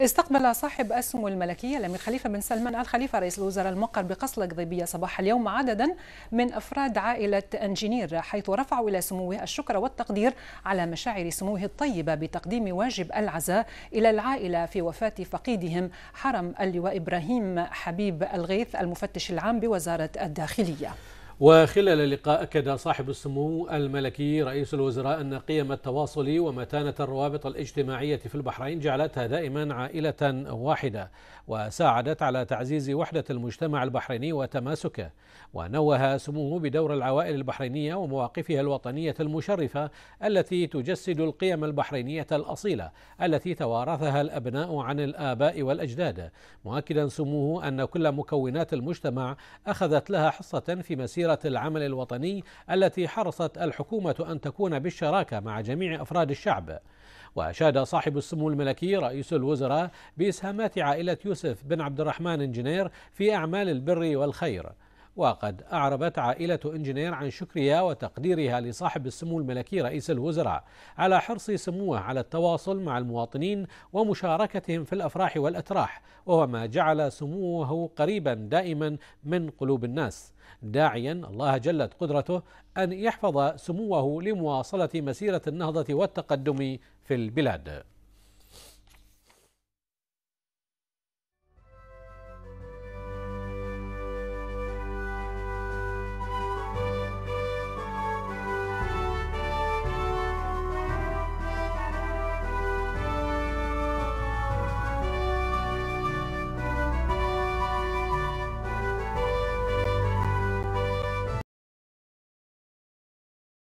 استقبل صاحب السمو الملكية الأمير خليفة بن سلمان الخليفه رئيس الوزراء المقر بقصر القضيبية صباح اليوم عددا من أفراد عائلة أنجينير حيث رفعوا إلى سموه الشكر والتقدير على مشاعر سموه الطيبة بتقديم واجب العزاء إلى العائلة في وفاة فقيدهم حرم اللواء إبراهيم حبيب الغيث المفتش العام بوزارة الداخلية وخلال اللقاء أكد صاحب السمو الملكي رئيس الوزراء أن قيم التواصل ومتانة الروابط الاجتماعية في البحرين جعلتها دائما عائلة واحدة وساعدت على تعزيز وحدة المجتمع البحريني وتماسكه ونوه سموه بدور العوائل البحرينية ومواقفها الوطنية المشرفة التي تجسد القيم البحرينية الأصيلة التي توارثها الأبناء عن الآباء والأجداد مؤكدا سموه أن كل مكونات المجتمع أخذت لها حصة في مسيرة مسيرة العمل الوطني التي حرصت الحكومة أن تكون بالشراكة مع جميع أفراد الشعب وأشاد صاحب السمو الملكي رئيس الوزراء بإسهامات عائلة يوسف بن عبد الرحمن انجنير في أعمال البر والخير وقد أعربت عائلة إنجنير عن شكرها وتقديرها لصاحب السمو الملكي رئيس الوزراء على حرص سموه على التواصل مع المواطنين ومشاركتهم في الأفراح والأتراح وهو ما جعل سموه قريبا دائما من قلوب الناس داعيا الله جلت قدرته أن يحفظ سموه لمواصلة مسيرة النهضة والتقدم في البلاد